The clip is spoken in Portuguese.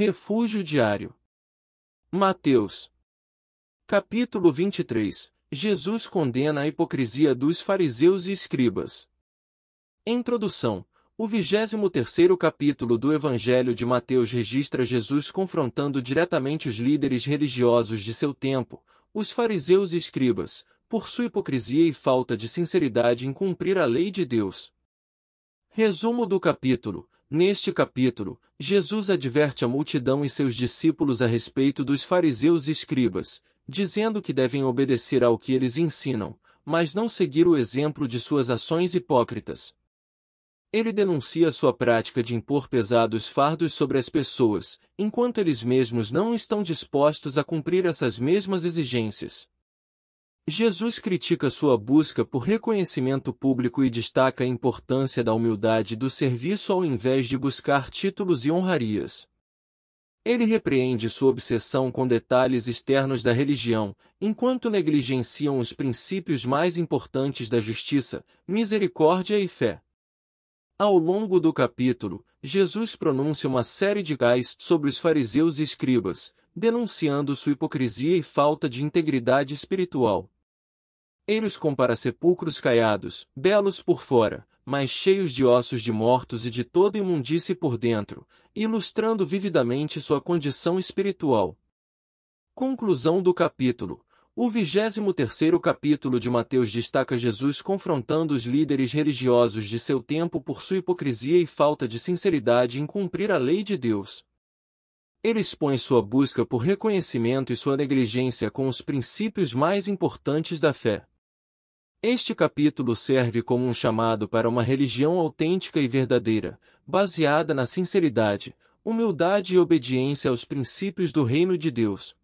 Refúgio diário. Mateus. Capítulo 23. Jesus condena a hipocrisia dos fariseus e escribas. Introdução. O 23 capítulo do Evangelho de Mateus registra Jesus confrontando diretamente os líderes religiosos de seu tempo, os fariseus e escribas, por sua hipocrisia e falta de sinceridade em cumprir a lei de Deus. Resumo do capítulo. Neste capítulo, Jesus adverte a multidão e seus discípulos a respeito dos fariseus e escribas, dizendo que devem obedecer ao que eles ensinam, mas não seguir o exemplo de suas ações hipócritas. Ele denuncia sua prática de impor pesados fardos sobre as pessoas, enquanto eles mesmos não estão dispostos a cumprir essas mesmas exigências. Jesus critica sua busca por reconhecimento público e destaca a importância da humildade do serviço ao invés de buscar títulos e honrarias. Ele repreende sua obsessão com detalhes externos da religião, enquanto negligenciam os princípios mais importantes da justiça, misericórdia e fé. Ao longo do capítulo, Jesus pronuncia uma série de gás sobre os fariseus e escribas, denunciando sua hipocrisia e falta de integridade espiritual. Eles compara sepulcros caiados, belos por fora, mas cheios de ossos de mortos e de toda imundície por dentro, ilustrando vividamente sua condição espiritual. Conclusão do capítulo o vigésimo terceiro capítulo de Mateus destaca Jesus confrontando os líderes religiosos de seu tempo por sua hipocrisia e falta de sinceridade em cumprir a lei de Deus. Ele expõe sua busca por reconhecimento e sua negligência com os princípios mais importantes da fé. Este capítulo serve como um chamado para uma religião autêntica e verdadeira, baseada na sinceridade, humildade e obediência aos princípios do reino de Deus,